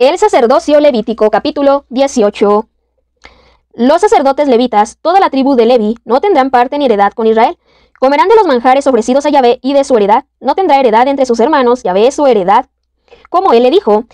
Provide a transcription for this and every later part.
El sacerdocio levítico capítulo 18. Los sacerdotes levitas, toda la tribu de Levi, no tendrán parte ni heredad con Israel. Comerán de los manjares ofrecidos a Yahvé y de su heredad. No tendrá heredad entre sus hermanos, Yahvé es su heredad. Como él le dijo,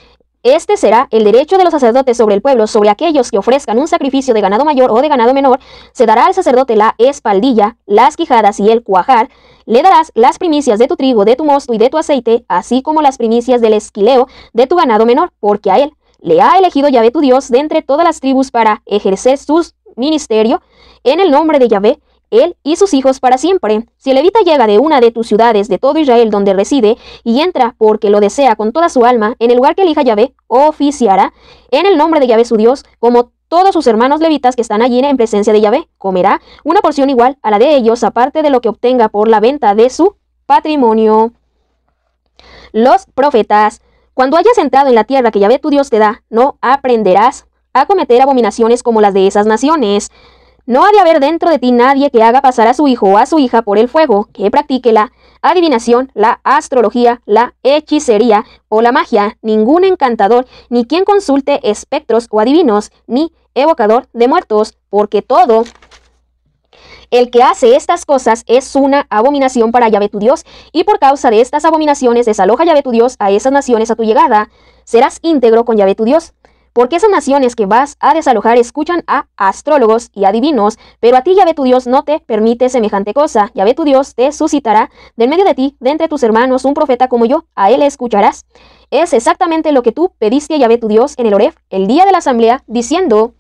este será el derecho de los sacerdotes sobre el pueblo, sobre aquellos que ofrezcan un sacrificio de ganado mayor o de ganado menor, se dará al sacerdote la espaldilla, las quijadas y el cuajar, le darás las primicias de tu trigo, de tu mosto y de tu aceite, así como las primicias del esquileo de tu ganado menor, porque a él le ha elegido Yahvé tu Dios de entre todas las tribus para ejercer su ministerio en el nombre de Yahvé, él y sus hijos para siempre. Si el levita llega de una de tus ciudades de todo Israel donde reside y entra porque lo desea con toda su alma en el lugar que elija Yahvé, oficiará en el nombre de Yahvé su Dios, como todos sus hermanos levitas que están allí en presencia de Yahvé, comerá una porción igual a la de ellos, aparte de lo que obtenga por la venta de su patrimonio. Los profetas. Cuando hayas entrado en la tierra que Yahvé tu Dios te da, no aprenderás a cometer abominaciones como las de esas naciones. No ha de haber dentro de ti nadie que haga pasar a su hijo o a su hija por el fuego, que practique la adivinación, la astrología, la hechicería o la magia, ningún encantador, ni quien consulte espectros o adivinos, ni evocador de muertos, porque todo el que hace estas cosas es una abominación para Yahvé tu Dios, y por causa de estas abominaciones desaloja Yahvé tu Dios a esas naciones a tu llegada. Serás íntegro con Yahvé tu Dios porque esas naciones que vas a desalojar escuchan a astrólogos y adivinos, pero a ti Yahvé tu Dios no te permite semejante cosa. Yahvé tu Dios te suscitará del medio de ti, de entre tus hermanos, un profeta como yo, a él escucharás. Es exactamente lo que tú pediste a Yahvé tu Dios en el Oref, el día de la asamblea, diciendo...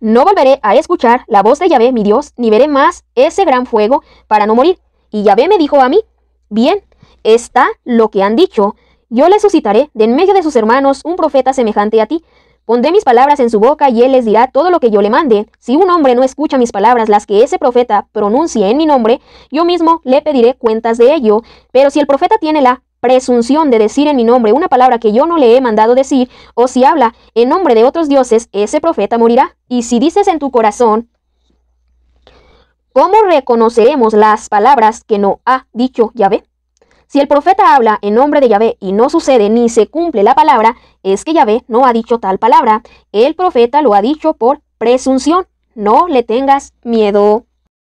No volveré a escuchar la voz de Yahvé, mi Dios, ni veré más ese gran fuego para no morir. Y Yahvé me dijo a mí, bien, está lo que han dicho, yo le suscitaré de en medio de sus hermanos un profeta semejante a ti. Pondré mis palabras en su boca y él les dirá todo lo que yo le mande. Si un hombre no escucha mis palabras, las que ese profeta pronuncie en mi nombre, yo mismo le pediré cuentas de ello. Pero si el profeta tiene la presunción de decir en mi nombre una palabra que yo no le he mandado decir, o si habla en nombre de otros dioses, ese profeta morirá. Y si dices en tu corazón, ¿cómo reconoceremos las palabras que no ha dicho Yahvé? Si el profeta habla en nombre de Yahvé y no sucede ni se cumple la palabra, es que Yahvé no ha dicho tal palabra. El profeta lo ha dicho por presunción. No le tengas miedo.